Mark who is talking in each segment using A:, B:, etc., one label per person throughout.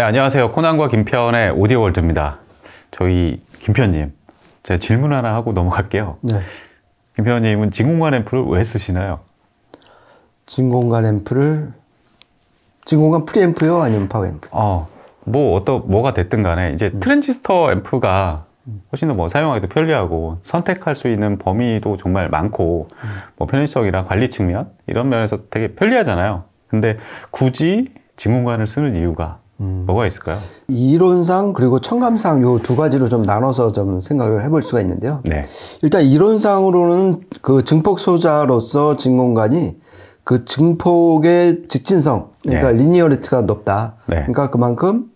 A: 네, 안녕하세요. 코난과 김편의 오디오월드입니다. 저희 김편님, 제가 질문 하나 하고 넘어갈게요. 네. 김편님은 진공관 앰프를 왜 쓰시나요?
B: 진공관 앰프를 진공관 프리앰프요? 아니면 파워앰프?
A: 어, 뭐 어떤 뭐가 됐든 간에 이제 음. 트랜지스터 앰프가 음. 훨씬 더 뭐 사용하기도 편리하고 선택할 수 있는 범위도 정말 많고 음. 뭐 편의성이랑 관리 측면 이런 면에서 되게 편리하잖아요. 근데 굳이 진공관을 쓰는 이유가 음. 뭐가 있을까요?
B: 이론상 그리고 청감상 요 두 가지로 좀 나눠서 좀 생각을 해볼 수가 있는데요. 네. 일단 이론상으로는 그 증폭 소자로서 진공관이 그 증폭의 직진성, 그러니까 네. 리니어리티가 높다. 네. 그러니까 그만큼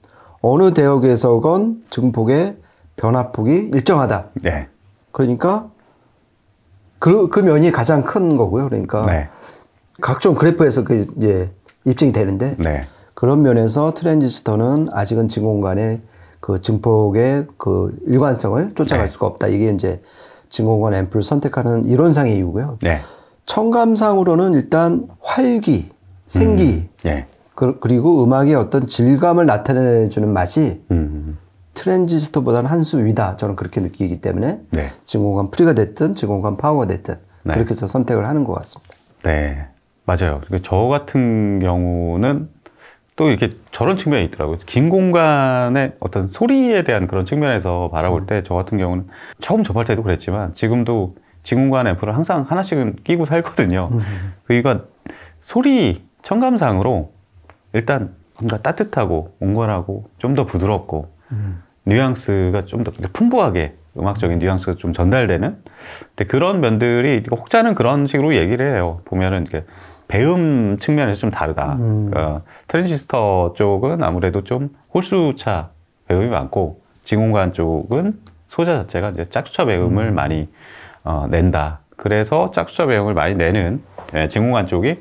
B: 어느 대역에서건 증폭의 변화폭이 일정하다. 네. 그러니까 그, 그 면이 가장 큰 거고요. 그러니까 네. 각종 그래프에서 그 이제 입증이 되는데 네. 그런 면에서 트랜지스터는 아직은 진공관의 그 증폭의 그 일관성을 쫓아갈 네. 수가 없다. 이게 이제 진공관 앰플 선택하는 이론상의 이유고요. 네. 청감상으로는 일단 활기, 생기, 음. 네. 그, 리고 음악의 어떤 질감을 나타내주는 맛이 음. 트랜지스터보다는 한 수 위다. 저는 그렇게 느끼기 때문에 네. 진공관 프리가 됐든 진공관 파워가
A: 됐든 네. 그렇게 해서 선택을 하는 것 같습니다. 네. 맞아요. 저 같은 경우는 또 이렇게 저런 측면이 있더라고요. 긴 공간의 어떤 소리에 대한 그런 측면에서 바라볼 음. 때저 같은 경우는 처음 접할 때도 그랬지만 지금도 진공관 앰프를 항상 하나씩은 끼고 살거든요. 음. 그러니까 소리 청감상으로 일단 뭔가 따뜻하고 온건하고 좀 더 부드럽고 음. 뉘앙스가 좀 더 풍부하게 음악적인 뉘앙스가 좀 전달되는 근데 그런 면들이 혹자는 그런 식으로 얘기를 해요. 보면은 이렇게 배음 측면에서 좀 다르다. 음. 그 그러니까 트랜시스터 쪽은 아무래도 좀 홀수차 배음이 많고 진공관 쪽은 소자 자체가 이제 짝수차 배음을 음. 많이 어, 낸다. 그래서 짝수차 배음을 많이 내는 예, 진공관 쪽이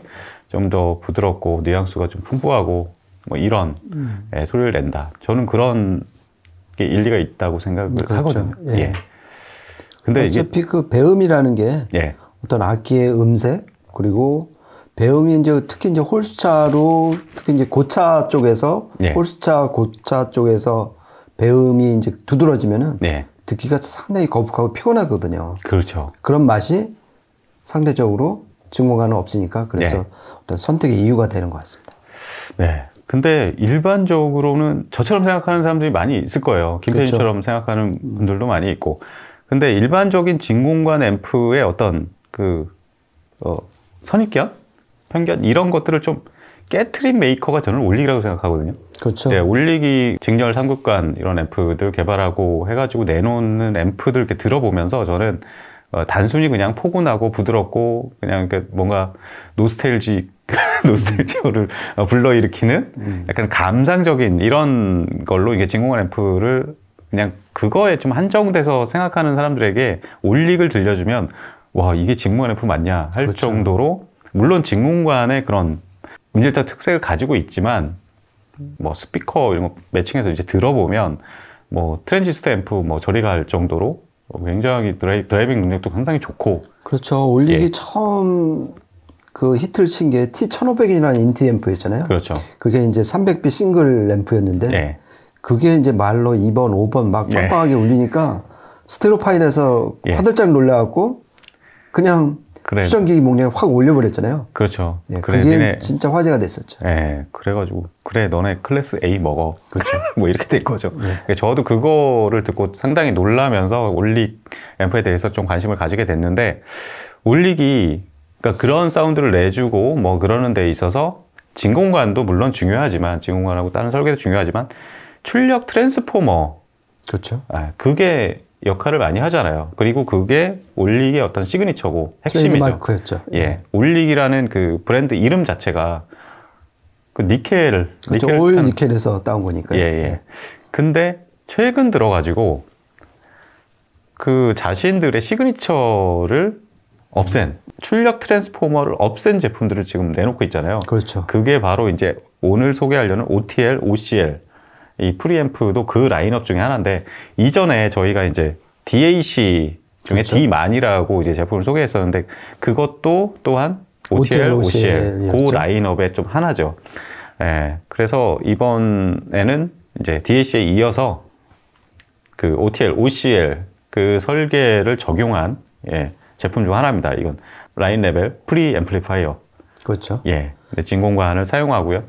A: 좀 더 부드럽고 뉘앙스가 좀 풍부하고 뭐 이런 음. 예, 소리를 낸다. 저는 그런 게 일리가 있다고 생각을 음, 그렇죠. 하거든요. 예. 예. 근데 어차피
B: 이게, 그 배음이라는 게 예. 어떤 악기의 음색 그리고 배움이 이제 특히 이제 홀수차로 특히 이제 고차 쪽에서 예. 홀수차 고차 쪽에서 배움이 이제 두드러지면은 예. 듣기가 상당히 거북하고 피곤하거든요. 그렇죠. 그런 맛이 상대적으로 증공간은 없으니까 그래서 예. 어떤 선택의 이유가 되는 것 같습니다.
A: 네. 근데 일반적으로는 저처럼 생각하는 사람들이 많이 있을 거예요. 김태진처럼 그렇죠. 생각하는 분들도 많이 있고. 근데 일반적인 진공관 앰프의 어떤 그, 어, 선입견? 편견 이런 것들을 좀 깨트린 메이커가 저는 올리이라고 생각하거든요. 그렇죠. 네, 올리기 직렬 삼극관 이런 앰프들 개발하고 해가지고 내놓는 앰프들 이렇게 들어보면서 저는 어, 단순히 그냥 포근하고 부드럽고 그냥 이렇게 뭔가 노스텔지 노스텔지어를 어, 불러일으키는 음. 약간 감상적인 이런 걸로 이게 진공관 앰프를 그냥 그거에 좀 한정돼서 생각하는 사람들에게 올릭을 들려주면 와 이게 진공관 앰프 맞냐 할 그렇죠. 정도로 물론 직문관의 그런 민질타 특색을 가지고 있지만 뭐 스피커 이런 거 매칭해서 이제 들어보면 뭐 트랜지스터 앰프 뭐 저리가 할 정도로 굉장히 드라이, 드라이빙 능력도 상당히 좋고
B: 그렇죠 올리기 예. 처음 그 히트를 친게 T1500이라는 인티 앰프있잖아요 그렇죠 그게 이제 300B 싱글 앰프였는데 예. 그게 이제 말로 2번 5번 막 빡빡하게 예. 울리니까 스테로파인에서 예. 화들짝 놀라갖고 그냥 그래. 수정기기 목록에 확 올려버렸잖아요.
A: 그렇죠. 예, 그래, 그게 니네, 진짜 화제가 됐었죠. 예, 그래가지고 그래 너네 클래스 A 먹어. 그렇죠. 뭐 이렇게 된 거죠. 예. 그러니까 저도 그거를 듣고 상당히 놀라면서 올릭 앰프에 대해서 좀 관심을 가지게 됐는데 올릭이 그러니까 그런 사운드를 내주고 뭐 그러는 데 있어서 진공관도 물론 중요하지만 진공관하고 다른 설계도 중요하지만 출력 트랜스포머 그렇죠. 아, 그게 역할을 많이 하잖아요. 그리고 그게 올릭의 어떤 시그니처고 핵심이죠. 예, 올릭이라는 그 브랜드 이름 자체가 그 니켈, 그렇죠. 니켈 오일 탄...
B: 니켈에서 따온 거니까. 예,
A: 예. 예. 근데 최근 들어가지고 그 자신들의 시그니처를 없앤 출력 트랜스포머를 없앤 제품들을 지금 내놓고 있잖아요. 그렇죠. 그게 바로 이제 오늘 소개하려는 OTL, OCL 이 프리앰프도 그 라인업 중에 하나인데 이전에 저희가 이제 DAC 중에 그렇죠. D-만이라고 이제 제품을 소개했었는데 그것도 또한 OTL, o c l 그 라인업의 좀 하나죠. 예. 그래서 이번에는 이제 DAC에 이어서 그 OTL, OCL 그 설계를 적용한 예, 제품 중 하나입니다. 이건 라인 레벨 프리 앰플리파이어. 그렇죠. 예. 네, 진공관을 사용하고요.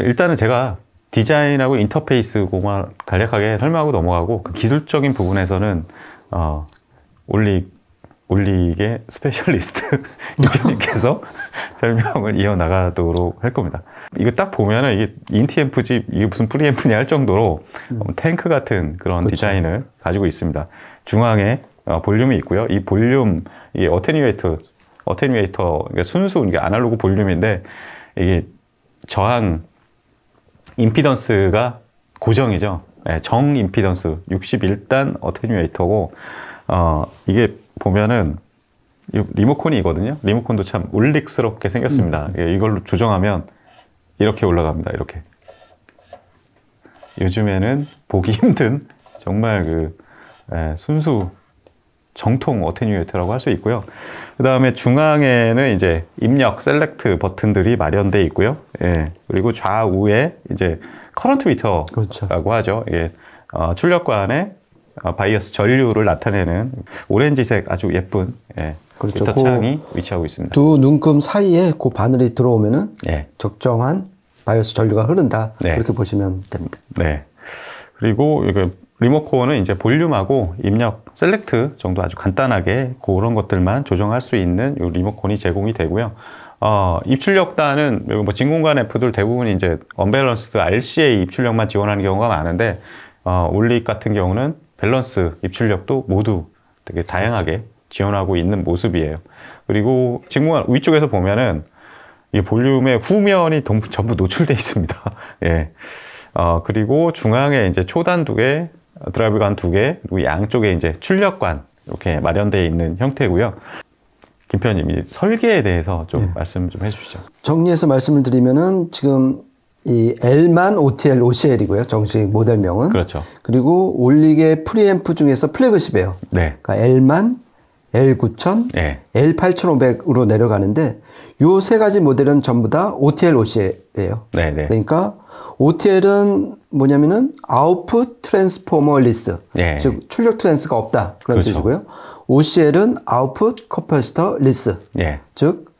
A: 일단은 제가 디자인하고 인터페이스 공간 간략하게 설명하고 넘어가고 그 기술적인 부분에서는 어, 올리 올리의 스페셜리스트 님께서 설명을 이어 나가도록 할 겁니다. 이거 딱 보면은 이게 인티 앰프 집 이게 무슨 프리 앰프냐 할 정도로 음. 뭐 탱크 같은 그런 그렇 디자인을 가지고 있습니다. 중앙에 어, 볼륨이 있고요. 이 볼륨 이게 어테뉴에이터 어테뉴에이터 그러니까 순수 이게 그러니까 아날로그 볼륨인데 이게 저항 임피던스가 고정이죠. 네, 정 임피던스 61단 어테뉴에이터고 어, 이게 보면은 리모컨이 거든요 리모컨도 참 울릭스럽게 생겼습니다. 음. 예, 이걸로 조정하면 이렇게 올라갑니다. 이렇게. 요즘에는 보기 힘든 정말 그 예, 순수 정통 어테뉴에이터라고 할 수 있고요. 그 다음에 중앙에는 이제 입력, 셀렉트 버튼들이 마련돼 있고요. 예. 그리고 좌우에 이제 커런트 미터라고 그렇죠. 하죠. 예. 어, 출력관에 어, 바이어스 전류를 나타내는 오렌지색 아주 예쁜 예. 그렇죠. 미터 그 창이 그 위치하고 있습니다.
B: 두 눈금 사이에 그 바늘이 들어오면은 예. 적정한 바이어스 전류가 흐른다. 네. 그렇게 보시면 됩니다.
A: 네. 그리고 이거 리모코어 이제 볼륨하고 입력 셀렉트 정도 아주 간단하게 그런 것들만 조정할 수 있는 이 리모컨이 제공이 되고요. 어, 입출력단은 뭐 진공관 F들 대부분 이제 언밸런스드 RCA 입출력만 지원하는 경우가 많은데 어, 올릭 같은 경우는 밸런스 입출력도 모두 되게 다양하게 지원하고 있는 모습이에요. 그리고 진공관 위쪽에서 보면은 이 볼륨의 후면이 전부 노출돼 있습니다. 예. 어, 그리고 중앙에 이제 초단두에 드라이브관 두 개, 그리고 양쪽에 이제 출력관 이렇게 마련되어 있는 형태고요. 김편님, 설계에 대해서 좀 네. 말씀 좀 해주시죠.
B: 정리해서 말씀을 드리면은 지금 이 L만 OTL, OCL이고요. 정식 모델명은. 그렇죠. 그리고 올릭의 프리앰프 중에서 플래그십이에요. 네. 그러니까 L만 L9000, 네. L8500으로 내려가는데 요 세 가지 모델은 전부 다 OTL OCL이에요. 네, 네. 그러니까 OTL은 뭐냐면은 아웃풋 트랜스포머리스, 예. 즉 출력 트랜스가 없다 그런 그렇죠. 뜻이고요. OCL은 아웃풋 커퍼스터 리스, 예. 즉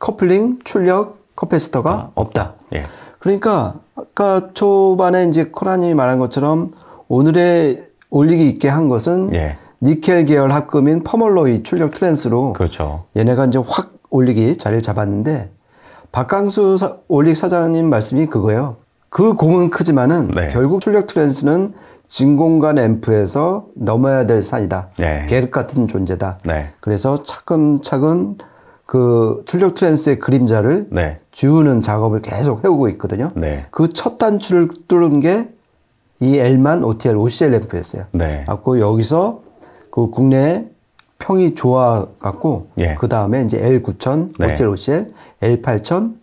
B: 커플링 출력 커패스터가 아, 없다. 예. 그러니까 아까 초반에 이제 코라님이 말한 것처럼 오늘의 올리기 있게 한 것은 예. 니켈 계열 합금인 퍼멀로이 출력 트랜스로 그렇죠. 얘네가 이제 확 올리기 자리를 잡았는데 박강수 사, 올릭 사장님 말씀이 그거예요. 그 공은 크지만은 네. 결국 출력 트랜스는 진공관 앰프에서 넘어야 될 산이다. 네. 계륵 같은 존재다. 네. 그래서 차근차근 그 출력 트랜스의 그림자를 네. 지우는 작업을 계속 해오고 있거든요. 네. 그첫 단추를 뚫은 게이 L만 OTL OCL 앰프였어요. 네. 갖고 여기서 그 국내 평이 좋아갖고 예. 그 다음에 이제 l 9천0 0 네. OTL OCL, 8 0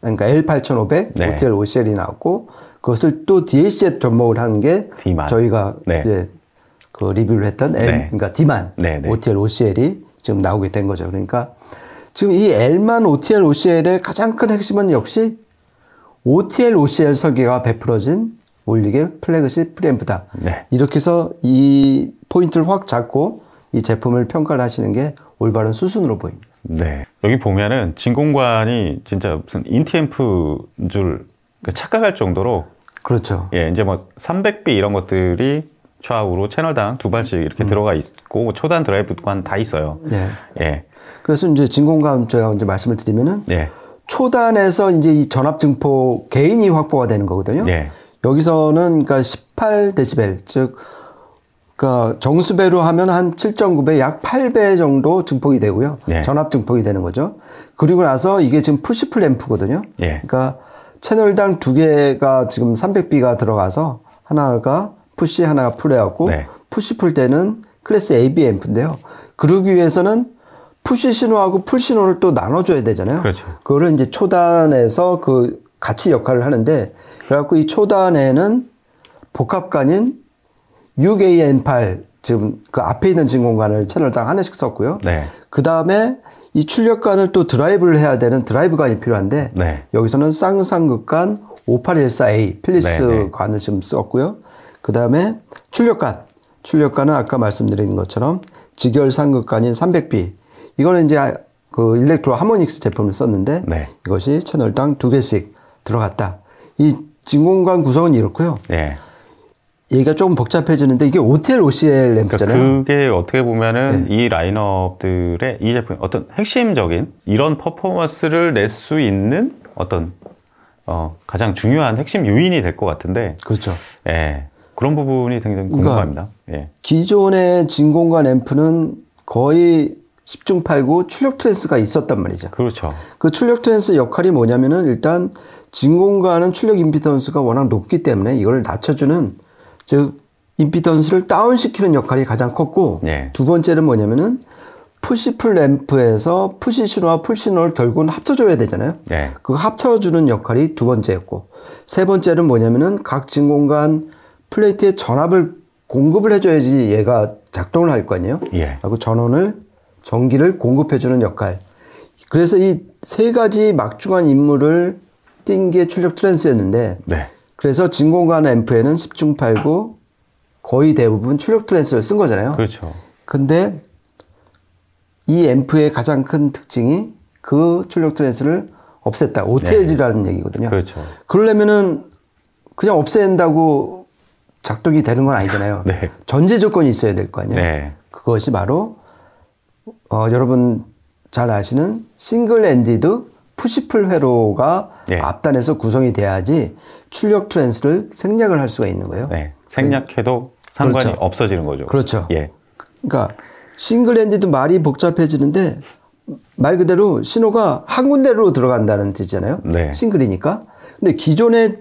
B: 그러니까 L8500, 네. o t 오 o c 이 나왔고 그것을 또 DHZ 접목을 한 게 저희가 네. 이제 그 리뷰를 했던 L, 네. 그러니까 D만 OTL 오 c l 이 지금 나오게 된 거죠. 그러니까 지금 이 L만 OTL OCL의 가장 큰 핵심은 역시 OTL OCL 설계가 베풀어진 올리게 플래그십 프리앰프다. 네. 이렇게 해서 이 포인트를 확 잡고 이 제품을 평가를 하시는 게 올바른 수순으로 보입니다.
A: 네. 여기 보면은 진공관이 진짜 무슨 인티앰프 줄 착각할 정도로 그렇죠. 예, 이제 뭐 300B 이런 것들이 좌우로 채널당 두 발씩 이렇게 음. 들어가 있고 초단 드라이브관 다 있어요. 네. 예.
B: 그래서 이제 진공관 제가 이제 말씀을 드리면은 네. 초단에서 이제 이 전압 증폭 개인이 확보가 되는 거거든요. 네. 여기서는 그러니까 18데시벨 즉 그러니까 정수배로 하면 한 7.9배 약 8배 정도 증폭이 되고요. 예. 전압 증폭이 되는 거죠. 그리고 나서 이게 지금 푸시풀 앰프거든요. 예. 그러니까 채널당 두 개가 지금 300B가 들어가서 하나가 푸시 하나가 풀해갖고 네. 푸시 풀 때는 클래스 AB 앰프인데요. 그러기 위해서는 푸시 신호하고 풀 신호를 또 나눠줘야 되잖아요. 그렇죠. 그거를 이제 초단에서 그 같이 역할을 하는데 그래갖고 이 초단에는 복합관인 6AN8 지금 그 앞에 있는 진공관을 채널당 하나씩 썼고요. 네. 그 다음에 이 출력관을 또 드라이브를 해야 되는 드라이브관이 필요한데 네. 여기서는 쌍상극관 5814A 필립스 관을 지금 썼고요. 그 다음에 출력관 출력관은 아까 말씀드린 것처럼 직열상극관인 300B 이거는 이제 아, 그 일렉트로 하모닉스 제품을 썼는데 네. 이것이 채널당 두 개씩 들어갔다. 이 진공관 구성은 이렇고요. 예. 얘기가 조금 복잡해지는데 이게 OTL, OCL 앰프잖아요. 그러니까
A: 그게 어떻게 보면은 네. 이 라인업들의 이 제품 어떤 핵심적인 이런 퍼포먼스를 낼 수 있는 어떤 어, 가장 중요한 핵심 요인이 될 것 같은데. 그렇죠. 예. 그런 부분이 굉장히 궁금합니다. 그러니까 예.
B: 기존의 진공관 앰프는 거의 10중 8구 출력 트랜스가 있었단 말이죠. 그렇죠. 그 출력 트랜스 역할이 뭐냐면은 일단 진공과는 출력 임피던스가 워낙 높기 때문에 이걸 낮춰주는 즉 임피던스를 다운시키는 역할이 가장 컸고 네. 두 번째는 뭐냐면은 푸시풀 램프에서 푸시 신호와 풀 신호를 결국은 합쳐줘야 되잖아요. 네. 그 합쳐주는 역할이 두 번째였고 세 번째는 뭐냐면은 각 진공간 플레이트에 전압을 공급을 해줘야지 얘가 작동을 할 거 아니에요. 예. 라고 전원을 전기를 공급해주는 역할. 그래서 이 세 가지 막중한 임무를 띈게 출력 트랜스였는데, 네. 그래서 진공관 앰프에는 10중 8구 거의 대부분 출력 트랜스를 쓴 거잖아요. 그렇죠. 근데 이 앰프의 가장 큰 특징이 그 출력 트랜스를 없앴다. OTL이라는 네. 얘기거든요. 그렇죠. 그러려면은 그냥 없앤다고 작동이 되는 건 아니잖아요. 네. 전제 조건이 있어야 될 거 아니에요. 네. 그것이 바로 어, 여러분 잘 아시는 싱글 엔디드 푸시풀 회로가 예. 앞단에서 구성이 돼야지 출력 트랜스를 생략을 할 수가 있는 거예요. 네.
A: 생략해도 상관이 그렇죠. 없어지는 거죠. 그렇죠. 예.
B: 그러니까 싱글 엔디도 말이 복잡해지는데 말 그대로 신호가 한 군데로 들어간다는 뜻이잖아요. 네. 싱글이니까. 근데 기존의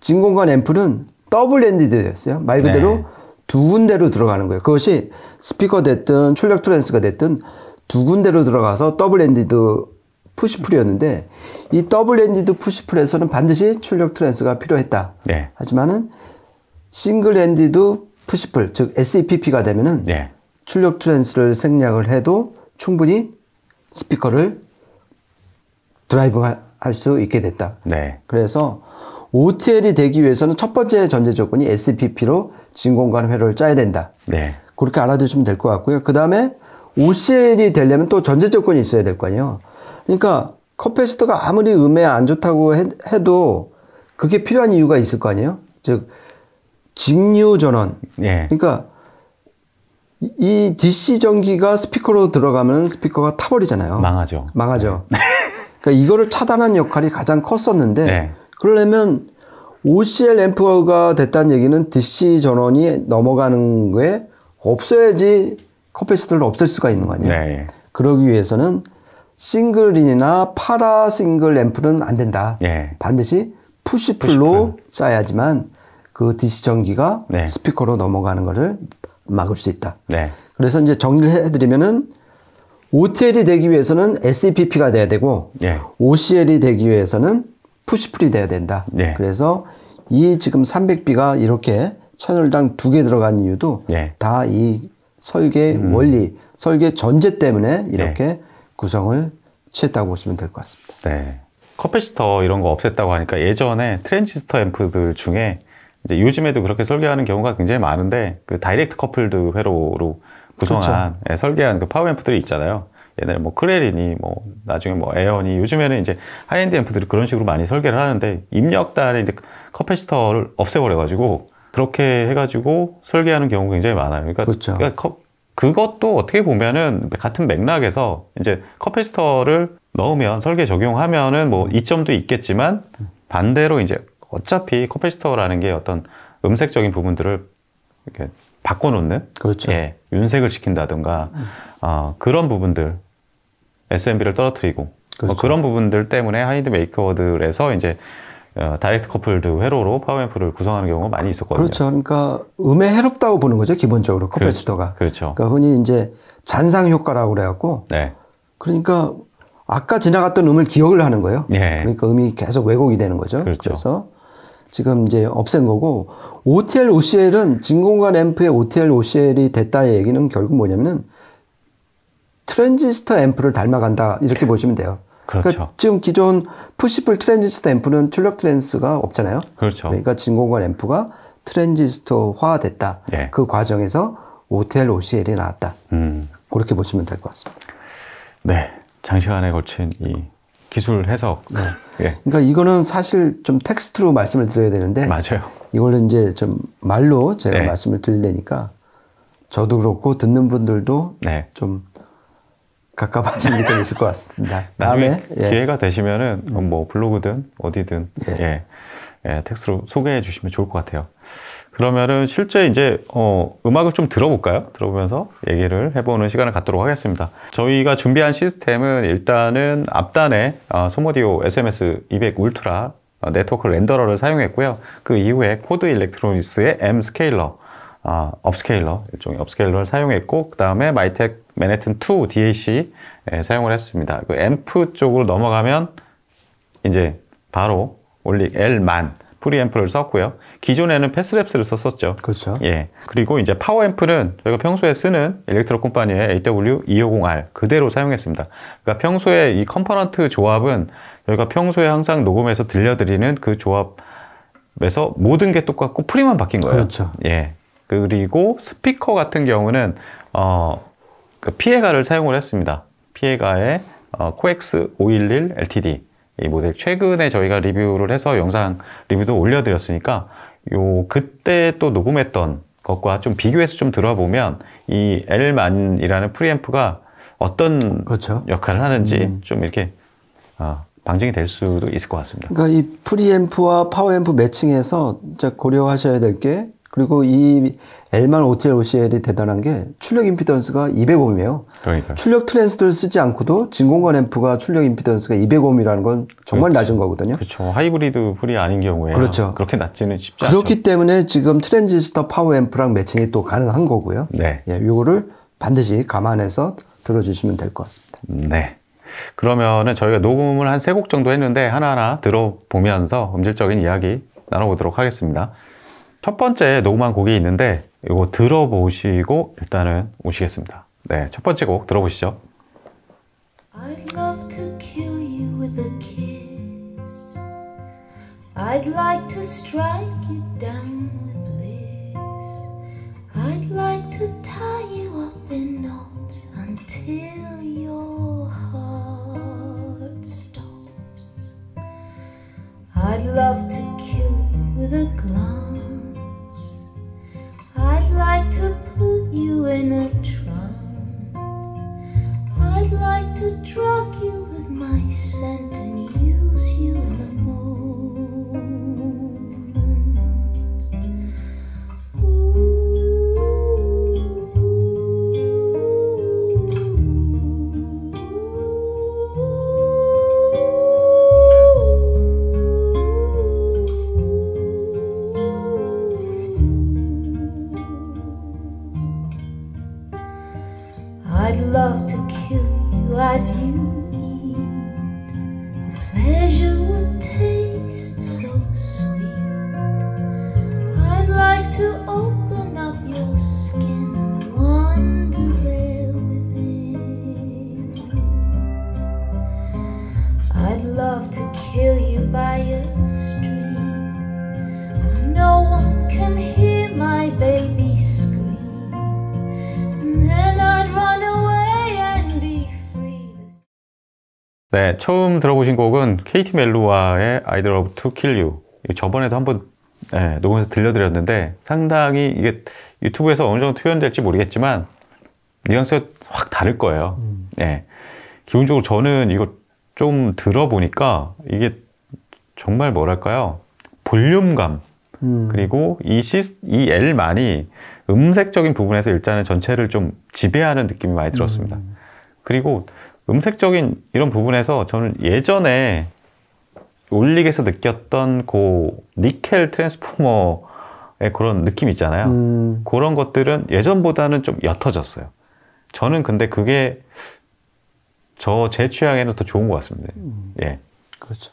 B: 진공관 앰플은 더블 엔디드였어요. 말 그대로 네. 두 군데로 들어가는 거예요. 그것이 스피커 됐든 출력 트랜스가 됐든 두 군데로 들어가서 더블 엔디드 푸시풀이었는데 이 더블 엔디드 푸시풀에서는 반드시 출력 트랜스가 필요했다. 네. 하지만은 싱글 엔디드 푸시풀 즉 SEPP가 되면은 네. 출력 트랜스를 생략을 해도 충분히 스피커를 드라이브 할 수 있게 됐다. 네. 그래서 OTL이 되기 위해서는 첫 번째 전제 조건이 SPP로 진공관 회로를 짜야 된다. 네. 그렇게 알아두시면 될 것 같고요. 그 다음에 OCL이 되려면 또 전제 조건이 있어야 될 거 아니에요. 그러니까 커패시터가 아무리 음에 안 좋다고 해, 도 그게 필요한 이유가 있을 거 아니에요. 즉 직류 전원. 네. 그러니까 이 DC 전기가 스피커로 들어가면 스피커가 타버리잖아요. 망하죠. 망하죠. 네. 그러니까 이거를 차단한 역할이 가장 컸었는데 네. 그러려면 OCL 앰프가 됐다는 얘기는 DC 전원이 넘어가는 거에 없어야지 커패시터를 없앨 수가 있는 거 아니에요. 네. 예. 그러기 위해서는 싱글이나 파라 싱글 앰프는 안 된다. 네. 반드시 푸시풀로 짜야지만 그 DC 전기가 네. 스피커로 넘어가는 거를 막을 수 있다. 네. 그래서 이제 정리를 해드리면은 OTL이 되기 위해서는 SEPP가 돼야 되고 예. OCL이 되기 위해서는 푸시풀이 돼야 된다. 네. 그래서 이 지금 300B가 이렇게 채널당두 개 들어간 이유도 네. 다이 설계 음. 원리, 설계 전제 때문에 네. 이렇게 네. 구성을 취했다고 보시면 될 것 같습니다.
A: 네. 커패시터 이런 거 없앴다고 하니까 예전에 트랜지스터 앰프들 중에 이제 요즘에도 그렇게 설계하는 경우가 굉장히 많은데 그 다이렉트 커플드 회로로 구성한 그렇죠. 예, 설계한 그 파워 앰프들이 있잖아요. 옛날에 뭐 크렐이니 뭐 나중에 뭐 에어니 요즘에는 이제 하이엔드 앰프들이 그런 식으로 많이 설계를 하는데 입력단에 이제 커패시터를 없애버려 가지고 그렇게 해가지고 설계하는 경우가 굉장히 많아요. 그러니까, 그렇죠. 그러니까 컵, 그것도 어떻게 보면은 같은 맥락에서 이제 커패시터를 넣으면 설계 적용하면은 뭐 이점도 있겠지만 반대로 이제 어차피 커패시터라는 게 어떤 음색적인 부분들을 이렇게 바꿔놓는 그렇죠. 예, 윤색을 시킨다든가 음. 어, 그런 부분들 SMB를 떨어뜨리고 뭐 그렇죠. 뭐 그런 부분들 때문에 하이드 메이커드에서 이제 어, 다이렉트 커플드 회로로 파워앰프를 구성하는 경우가 많이 있었거든요. 그렇죠.
B: 그러니까 음에 해롭다고 보는 거죠. 기본적으로 커패시터가. 그렇죠. 그렇죠. 그러니까 흔히 이제 잔상 효과라고 그래갖고. 네. 그러니까 아까 지나갔던 음을 기억을 하는 거예요. 네. 그러니까 음이 계속 왜곡이 되는 거죠. 그렇죠. 그래서 지금 이제 없앤 거고 OTL, OCL은 진공관 앰프의 OTL, OCL이 됐다의 얘기는 결국 뭐냐면 트랜지스터 앰프를 닮아간다 이렇게 보시면 돼요. 그러니까 그렇죠. 그러니까 지금 기존 푸시풀 트랜지스터 앰프는 출력 트랜스가 없잖아요. 그렇죠. 그러니까 진공관 앰프가 트랜지스터화 됐다. 네. 그 과정에서 o t OCL이 나왔다. 음. 그렇게 보시면 될 것 같습니다.
A: 네. 장시간에 걸친 이 기술 해석. 네. 예.
B: 그러니까 이거는 사실 좀 텍스트로 말씀을 드려야 되는데. 맞아요. 이걸 이제 좀 말로 제가 네. 말씀을 드리려니까 저도 그렇고 듣는 분들도 네. 좀 갑갑하신 게좀 있을 것 같습니다. 다음에 예.
A: 기회가 되시면은 뭐 음. 블로그든 어디든 예. 예. 예. 텍스트로 소개해 주시면 좋을 것 같아요. 그러면은 실제 이제 어, 음악을 좀 들어볼까요? 들어보면서 얘기를 해보는 시간을 갖도록 하겠습니다. 저희가 준비한 시스템은 일단은 앞단에 어, 소모디오 SMS 200 울트라 어, 네트워크 렌더러를 사용했고요. 그 이후에 코드 일렉트로닉스의 M 스케일러 아, 업스케일러, 일종의 업스케일러를 사용했고 그 다음에 마이텍 맨해튼 2 DAC 사용을 했습니다. 그 앰프 쪽으로 넘어가면 이제 바로 올리 L만 프리앰프를 썼고요. 기존에는 패스랩스를 썼었죠. 그렇죠. 예. 그리고 이제 파워앰프는 저희가 평소에 쓰는 일렉트로 콤파니의 AW250R 그대로 사용했습니다. 그러니까 평소에 이 컴포넌트 조합은 저희가 평소에 항상 녹음해서 들려드리는 그 조합에서 모든 게 똑같고 프리만 바뀐 거예요. 그렇죠. 예. 그리고 스피커 같은 경우는 어, 그 피해가를 사용을 했습니다. 피해가의 어, 코엑스 511 LTD 이 모델 최근에 저희가 리뷰를 해서 영상 리뷰도 올려드렸으니까 요 그때 또 녹음했던 것과 좀 비교해서 좀 들어보면 이 L만이라는 프리앰프가 어떤 그렇죠. 역할을 하는지 음. 좀 이렇게 어, 방증이 될 수도 있을 것 같습니다.
B: 그러니까 이 프리앰프와 파워앰프 매칭해서 고려하셔야 될게 그리고 이엘만 OTL OCL이 대단한 게 출력 임피던스가 200옴이에요. 그러니까. 출력 트랜스를 쓰지 않고도 진공관 앰프가 출력 임피던스가 200옴이라는 건 정말 그렇죠. 낮은 거거든요. 그렇죠.
A: 하이브리드 풀이 아닌 경우에 그렇죠. 그렇게 낮지는 쉽지 기 않죠. 그렇기
B: 때문에 지금 트랜지스터 파워 앰프랑 매칭이 또 가능한 거고요. 네. 예, 요거를 반드시 감안해서 들어주시면 될 것 같습니다.
A: 네. 그러면은 저희가 녹음을 한 세 곡 정도 했는데 하나하나 들어보면서 음질적인 이야기 나눠보도록 하겠습니다. 첫 번째 녹음한 곡이 있는데 이거 들어보시고 일단은 오시겠습니다. 네, 첫 번째 곡 들어보시죠.
C: I'd love to kill you with a kiss. I'd like to strike you down with bliss. I'd like to tie you up in knots until your heart stops.
A: I'd love to
C: kill you with a glance. like to put you in a trance. I'd like to drug you
A: 네, 처음 들어보신 곡은 KT 멜로와의 I'd Love to Kill You. 저번에도 한번 네, 녹음해서 들려드렸는데 상당히 이게 유튜브에서 어느 정도 표현될지 모르겠지만 뉘앙스가 확 다를 거예요. 음. 네. 기본적으로 저는 이거 좀 들어보니까 이게 정말 뭐랄까요? 볼륨감. 음. 그리고 이, 시, 이 L만이 음색적인 부분에서 일단은 전체를 좀 지배하는 느낌이 많이 들었습니다. 음. 그리고 음색적인 이런 부분에서 저는 예전에 올릭에서 느꼈던 그 니켈 트랜스포머의 그런 느낌 있잖아요. 음. 그런 것들은 예전보다는 좀 옅어졌어요. 저는 근데 그게 저 제 취향에는 더 좋은 것 같습니다. 음. 예. 그렇죠.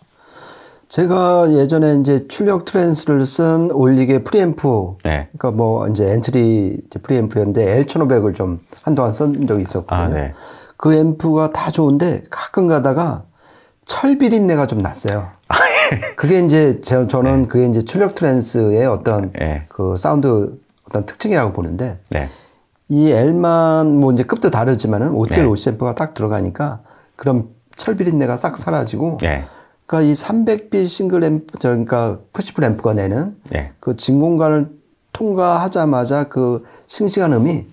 A: 제가
B: 예전에 이제 출력 트랜스를 쓴 올릭의 프리앰프, 네. 그러니까 뭐 이제 엔트리 프리앰프였는데 L1500을 좀 한동안 쓴 적이 있었거든요. 아, 네. 그 앰프가 다 좋은데 가끔 가다가 철 비린내가 좀 났어요. 그게 이제 제, 저는 네. 그게 이제 출력 트랜스의 어떤 네. 그 사운드 어떤 특징이라고 보는데 네. 이 L만 뭐 이제 급도 다르지만은 OTL 네. OCF가 딱 들어가니까 그럼철 비린내가 싹 사라지고 예. 그러니까 이 300B 싱글 앰프 그러니까 푸시풀 앰프가 내는 예. 그 진공관을 통과하자마자 그 싱싱한 음이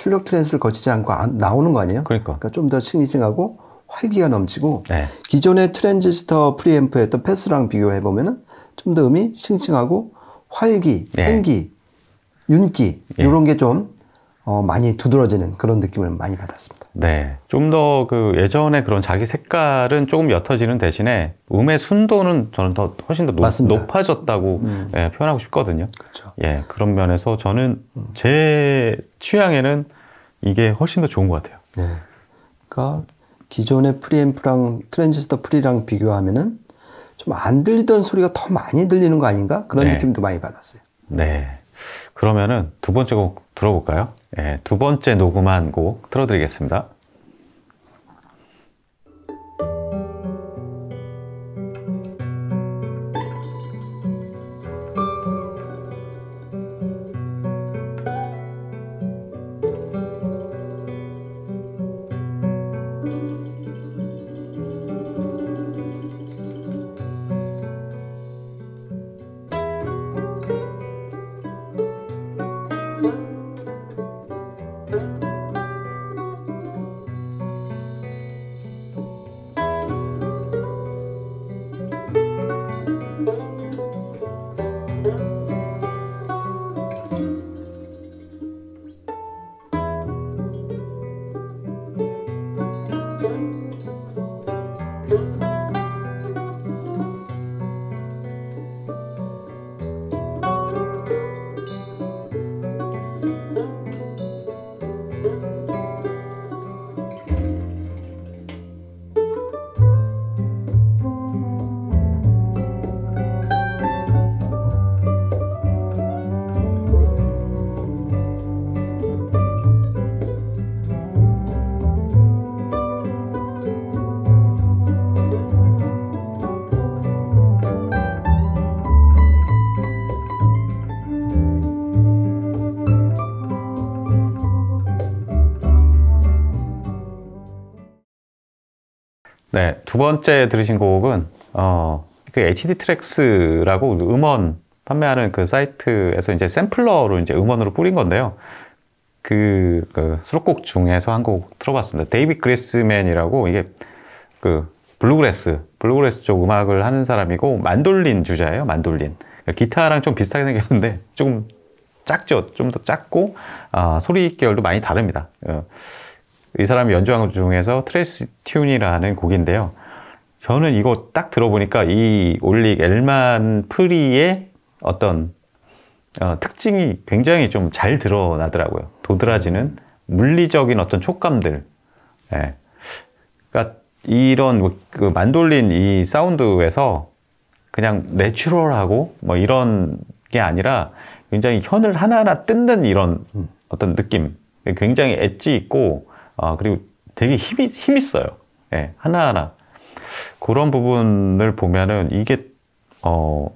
B: 출력 트랜스를 거치지 않고 안, 나오는 거 아니에요? 그러니까, 그러니까 좀더 싱싱하고 활기가 넘치고 네. 기존의 트랜지스터 프리앰프에 던 패스랑 비교해 보면은 좀 더 음이 싱싱하고 활기, 네. 생기, 윤기 예. 이런 게좀 어, 많이 두드러지는 그런 느낌을 많이 받았습니다.
A: 네. 좀 더 그 예전에 그런 자기 색깔은 조금 옅어지는 대신에 음의 순도는 저는 더 훨씬 더 높, 높아졌다고 음. 예, 표현하고 싶거든요. 그렇죠. 예, 그런 면에서 저는 제 취향에는 이게 훨씬 더 좋은 것 같아요.
D: 네.
B: 그러니까 기존의 프리앰프랑 트랜지스터 프리랑 비교하면은 좀 안 들리던 소리가 더 많이 들리는 거 아닌가? 그런 네. 느낌도 많이 받았어요.
A: 네. 그러면은 두 번째 곡 들어볼까요? 예, 두 번째 녹음한 곡 틀어드리겠습니다. 번째 들으신 곡은 어, 그 HD 트랙스라고 음원 판매하는 그 사이트에서 이제 샘플러로 이제 음원으로 뿌린 건데요. 그, 그 수록곡 중에서 한 곡 들어봤습니다. 데이비 그리스맨이라고 이게 그 블루그래스, 블루그래스 쪽 음악을 하는 사람이고 만돌린 주자예요. 만돌린. 그러니까 기타랑 좀 비슷하게 생겼는데 조금 작죠. 좀 더 작고 아, 소리 계열도 많이 다릅니다. 어, 이 사람이 연주한 것 중에서 트레스 튠이라는 곡인데요. 저는 이거 딱 들어보니까 이 올릭 엘만 프리의 어떤 어, 특징이 굉장히 좀 잘 드러나더라고요. 도드라지는 물리적인 어떤 촉감들. 예. 그러니까 이런 뭐 그 만돌린 이 사운드에서 그냥 내추럴하고 뭐 이런 게 아니라 굉장히 현을 하나하나 뜯는 이런 음. 어떤 느낌. 굉장히 엣지 있고, 어, 그리고 되게 힘이, 힘있어요. 예, 하나하나. 그런 부분을 보면은 이게 어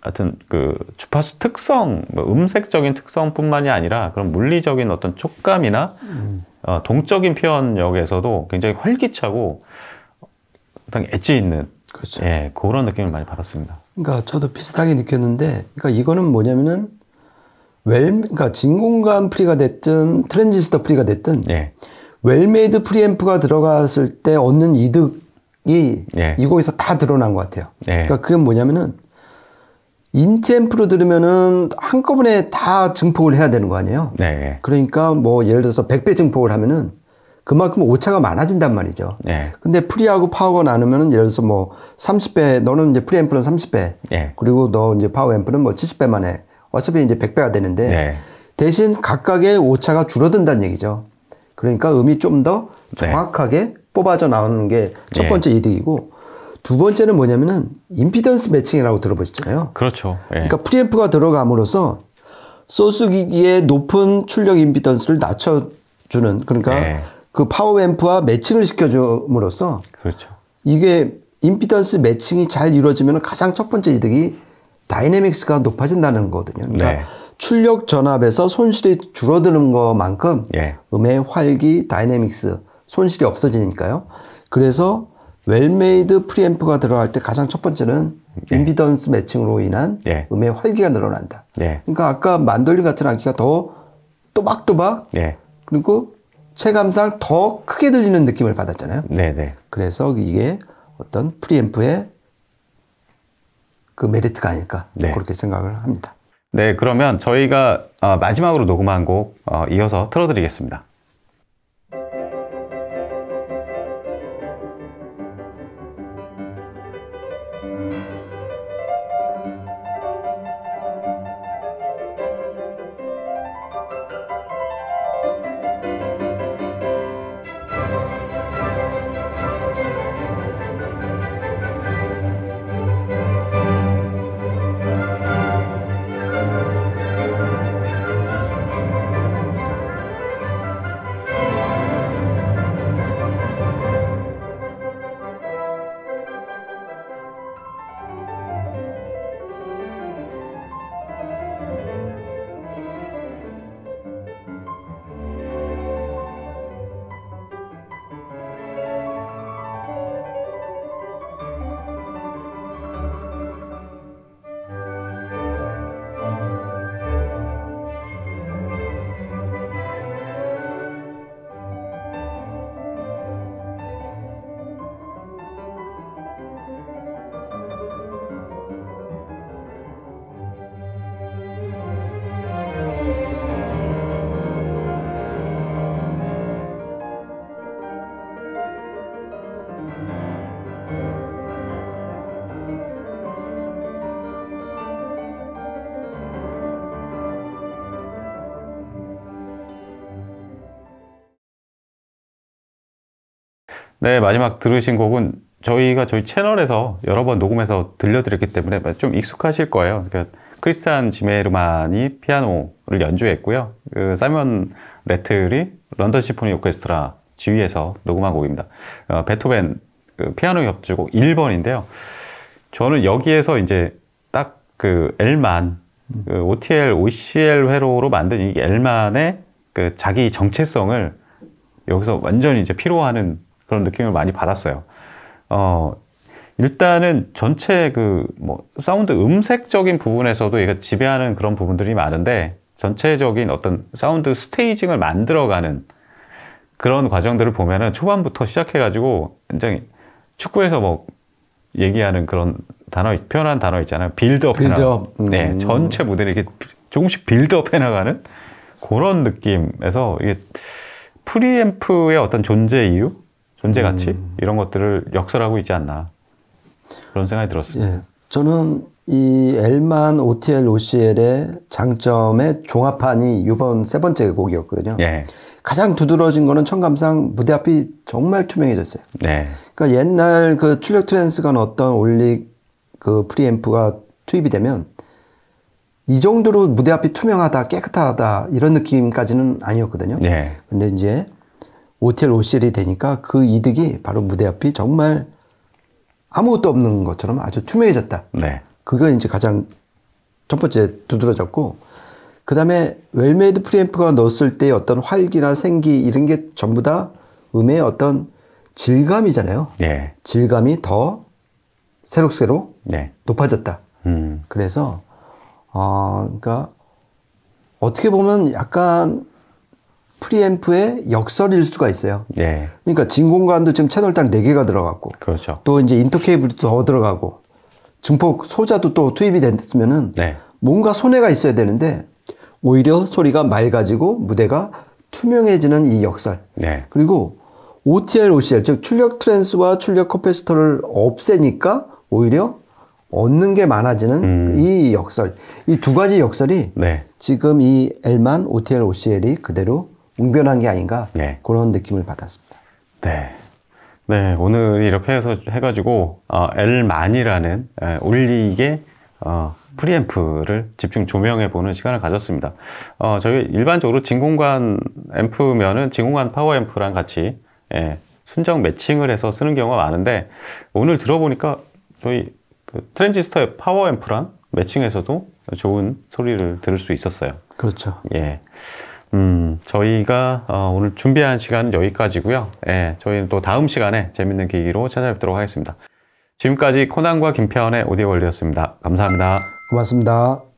A: 하여튼 그 주파수 특성, 뭐 음색적인 특성뿐만이 아니라 그런 물리적인 어떤 촉감이나 음. 어, 동적인 표현력에서도 굉장히 활기차고 어떤 엣지 있는 그렇죠. 예, 그런 느낌을 많이 받았습니다.
B: 그러니까 저도 비슷하게 느꼈는데, 그러니까 이거는 뭐냐면은 웰, 그러니까 진공관 프리가 됐든 트랜지스터 프리가 됐든 예. 웰메이드 프리앰프가 들어갔을 때 얻는 이득 이 예. 이곡에서 다 드러난 것 같아요. 예. 그러니까 그게 뭐냐면은 인챈프로 들으면은 한꺼번에 다 증폭을 해야 되는 거 아니에요. 네. 그러니까 뭐 예를 들어서 100배 증폭을 하면은 그만큼 오차가 많아진단 말이죠. 네. 근데 프리하고 파워가 나누면은 예를 들어서 뭐 30배 너는 이제 프리앰프는 30배. 네. 예. 그리고 너 이제 파워앰프는 뭐 70배만 해. 어차피 이제 100배가 되는데 네. 대신 각각의 오차가 줄어든다는 얘기죠. 그러니까 음이 좀더 네. 정확하게 뽑아져 나오는 게첫 예. 번째 예. 이득이고 두 번째는 뭐냐면은 임피던스 매칭이라고 들어보셨잖아요.
A: 그렇죠. 예.
B: 그러니까 프리앰프가 들어감으로써 소스 기기의 높은 출력 임피던스를 낮춰주는 그러니까 예. 그 파워 앰프와 매칭을 시켜줌으로써 그렇죠. 이게 임피던스 매칭이 잘 이루어지면 가장 첫 번째 이득이 다이내믹스가 높아진다는 거거든요. 그러니까 네. 출력 전압에서 손실이 줄어드는 것만큼 예. 음의 활기, 다이내믹스 손실이 없어지니까요. 그래서 웰메이드 프리앰프가 들어갈 때 가장 첫 번째는 예. 인비던스 매칭으로 인한 예. 음의 활기가 늘어난다. 예. 그러니까 아까 만돌린 같은 악기가 더 또박또박 네. 그리고 체감상 더 크게 들리는 느낌을 받았잖아요. 네네. 그래서 이게 어떤 프리앰프의 그 메리트가 아닐까 네. 그렇게 생각을 합니다.
A: 네, 그러면 저희가 어, 마지막으로 녹음한 곡 어, 이어서 틀어드리겠습니다. 네, 마지막 들으신 곡은 저희가 저희 채널에서 여러 번 녹음해서 들려드렸기 때문에 좀 익숙하실 거예요. 그러니까 크리스탄 지메르만이 피아노를 연주했고요. 그 사이먼 레틀이 런던 시포니 오케스트라 지휘에서 녹음한 곡입니다. 어, 베토벤 그 피아노 협주곡 1번인데요. 저는 여기에서 이제 딱그 L만 그 OTL, OCL 그 회로로 만든 이엘만의그 자기 정체성을 여기서 완전히 이제 피로하는 그런 느낌을 많이 받았어요. 어, 일단은 전체 그뭐 사운드 음색적인 부분에서도 얘가 지배하는 그런 부분들이 많은데 전체적인 어떤 사운드 스테이징을 만들어가는 그런 과정들을 보면은 초반부터 시작해가지고 굉장히 축구에서 뭐 얘기하는 그런 단어, 표현한 단어 있잖아요. 빌드업. 빌드업. 해 네. 음. 전체 무대를 이렇게 조금씩 빌드업 해나가는 그런 느낌에서 이게 프리앰프의 어떤 존재 이유? 존재 가치 음. 이런 것들을 역설하고 있지 않나 그런 생각이 들었습니다. 예.
B: 저는 이 L만 OTL OCL의 장점의 종합판이 이번 세 번째 곡이었거든요. 예. 가장 두드러진 거는 청감상 무대 앞이 정말 투명해졌어요. 네. 그러니까 옛날 그 출력 트랜스건 어떤 올릭 그 프리앰프가 투입이 되면 이 정도로 무대 앞이 투명하다, 깨끗하다 이런 느낌까지는 아니었거든요. 네. 근데 이제 오 t 오실이 되니까 그 이득이 바로 무대 앞이 정말 아무것도 없는 것처럼 아주 투명해졌다. 네. 그게 이제 가장 첫 번째 두드러졌고, 그 다음에 웰메이드 프리앰프가 넣었을 때 어떤 활기나 생기 이런 게 전부 다 음의 어떤 질감이잖아요. 네. 질감이 더 새록새록 네. 높아졌다. 음. 그래서, 어, 그러니까 어떻게 보면 약간 프리앰프의 역설일 수가 있어요. 예. 그러니까 진공관도 지금 채널 딱 4개가 들어갔고. 그렇죠. 또 이제 인터케이블도 더 들어가고. 증폭 소자도 또 투입이 됐으면은 네. 뭔가 손해가 있어야 되는데 오히려 소리가 맑아지고 무대가 투명해지는 이 역설. 네. 그리고 OTL, OCL 즉 출력 트랜스와 출력 커패스터를 없애니까 오히려 얻는 게 많아지는 음. 이 역설. 이 두 가지 역설이 네. 지금 이 L만 OTL, OCL이 그대로 웅변한 게 아닌가 네. 그런 느낌을 받았습니다. 네.
A: 네, 오늘 이렇게 해서 해가지고 어, 만이라는 에, 올리게 어, 프리앰프를 집중 조명해 보는 시간을 가졌습니다. 어, 저희 일반적으로 진공관 앰프면은 진공관 파워 앰프랑 같이 예, 순정 매칭을 해서 쓰는 경우가 많은데 오늘 들어보니까 저희 그 트랜지스터의 파워 앰프랑 매칭해서도 좋은 소리를 들을 수 있었어요. 그렇죠. 예. 음, 저희가 어, 오늘 준비한 시간은 여기까지고요. 예, 저희는 또 다음 시간에 재밌는 기기로 찾아뵙도록 하겠습니다. 지금까지 코난과 김태현의 오디오 원리였습니다. 감사합니다. 고맙습니다.